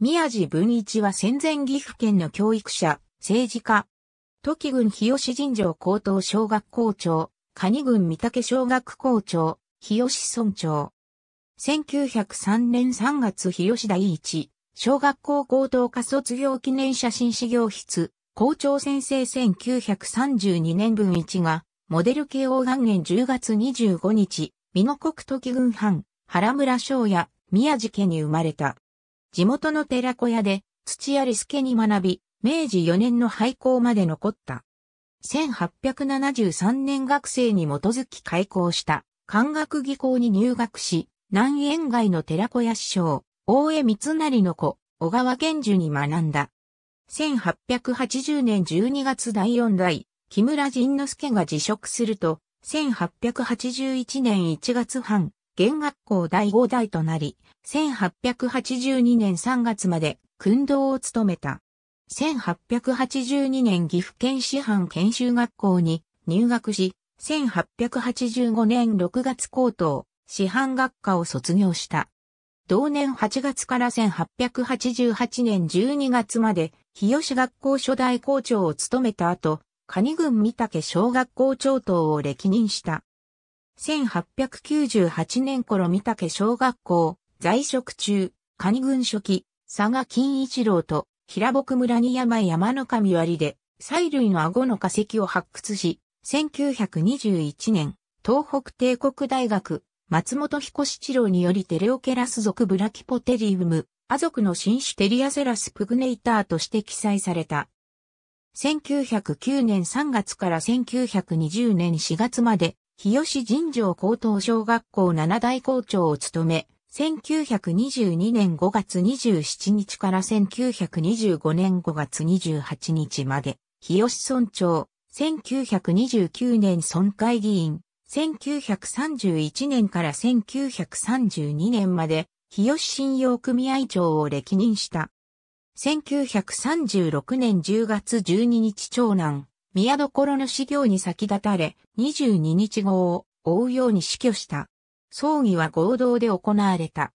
宮地文一は戦前岐阜県の教育者、政治家。時郡日吉神城高等小学校長、蟹郡三竹小学校長、日吉村長。1903年3月日吉第一、小学校高等科卒業記念写真資料室、校長先生1932年分一が、モデル慶応元年10月25日、美濃国時郡藩、原村翔也、宮地家に生まれた。地元の寺子屋で土屋利助に学び、明治4年の廃校まで残った。1873年学生に基づき開校した漢学技校に入学し、南園外の寺子屋師匠、大江三成の子、小川玄樹に学んだ。1880年12月第4代、木村仁之助が辞職すると、1881年1月半、現学校第5代となり、1882年3月まで訓導を務めた。1882年岐阜県師範研修学校に入学し、1885年6月高等、師範学科を卒業した。同年8月から1888年12月まで、日吉学校初代校長を務めた後、蟹郡三竹小学校長等を歴任した。1898年頃三竹小学校、在職中、カニ軍初期、佐賀金一郎と平木村に山山の神割で、祭類の顎の化石を発掘し、1921年、東北帝国大学、松本彦七郎によりテレオケラス属ブラキポテリウム、ア族の新種テリアセラスプグネイターとして記載された。1909年3月から1920年4月まで日吉神城高等小学校七大校長を務め、1922年5月27日から1925年5月28日まで、日吉村長、1929年村会議員、1931年から1932年まで、日吉信用組合長を歴任した。1936年10月12日長男、宮所の死行に先立たれ、22日号を追うように死去した。葬儀は合同で行われた。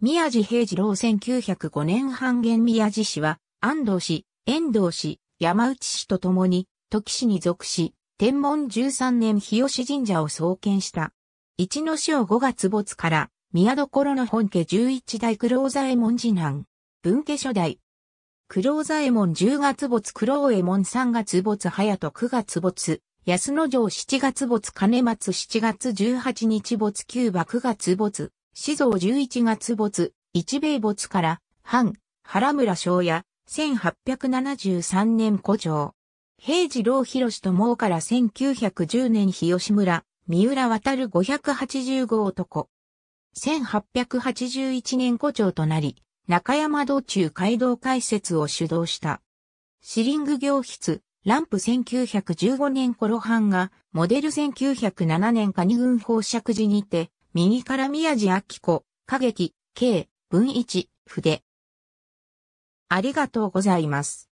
宮地平次郎1905年半減宮地氏は、安藤氏、遠藤氏、山内氏と共に、時氏に属し、天文13年日吉神社を創建した。一の死を5月没から、宮所の本家11代九郎左衛門次男。文家初代、黒郎左衛門10月没黒郎右衛門3月没早戸9月没、安野城7月没金松7月18日没キューバ9月没、死蔵11月没、一米没から、藩、原村昭也、1873年古城。平次郎広ともうから1910年日吉村、三浦渡る585男。1881年古城となり、中山道中街道開設を主導した。シリング業筆、ランプ1915年頃半が、モデル1907年カ二軍放射時にて、右から宮地明子、歌劇、K、文一、筆。ありがとうございます。